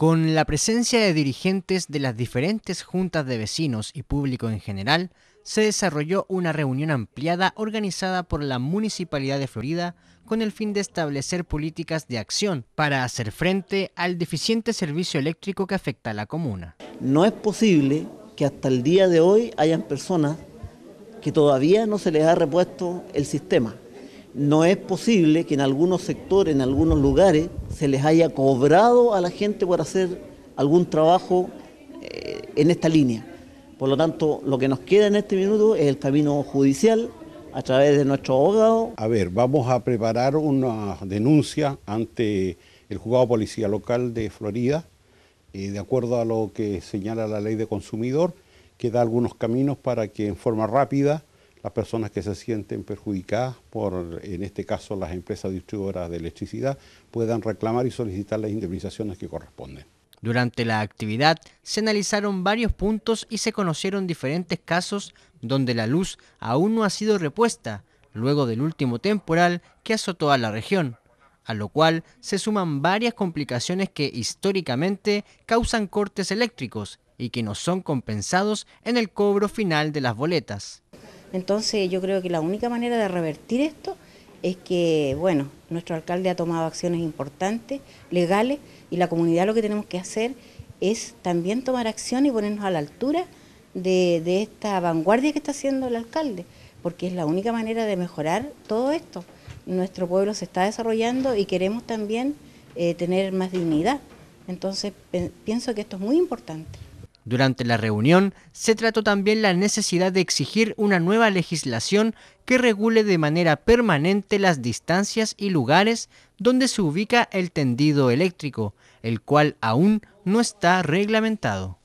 Con la presencia de dirigentes de las diferentes juntas de vecinos y público en general, se desarrolló una reunión ampliada organizada por la Municipalidad de Florida con el fin de establecer políticas de acción para hacer frente al deficiente servicio eléctrico que afecta a la comuna. No es posible que hasta el día de hoy hayan personas que todavía no se les ha repuesto el sistema. No es posible que en algunos sectores, en algunos lugares, se les haya cobrado a la gente por hacer algún trabajo eh, en esta línea. Por lo tanto, lo que nos queda en este minuto es el camino judicial a través de nuestro abogado. A ver, vamos a preparar una denuncia ante el juzgado policía local de Florida, eh, de acuerdo a lo que señala la ley de consumidor, que da algunos caminos para que en forma rápida las personas que se sienten perjudicadas por, en este caso, las empresas distribuidoras de electricidad, puedan reclamar y solicitar las indemnizaciones que corresponden. Durante la actividad se analizaron varios puntos y se conocieron diferentes casos donde la luz aún no ha sido repuesta luego del último temporal que azotó a la región, a lo cual se suman varias complicaciones que históricamente causan cortes eléctricos y que no son compensados en el cobro final de las boletas. Entonces yo creo que la única manera de revertir esto es que, bueno, nuestro alcalde ha tomado acciones importantes, legales, y la comunidad lo que tenemos que hacer es también tomar acción y ponernos a la altura de, esta vanguardia que está haciendo el alcalde, porque es la única manera de mejorar todo esto. Nuestro pueblo se está desarrollando y queremos también eh, tener más dignidad. Entonces pienso que esto es muy importante. Durante la reunión se trató también la necesidad de exigir una nueva legislación que regule de manera permanente las distancias y lugares donde se ubica el tendido eléctrico, el cual aún no está reglamentado.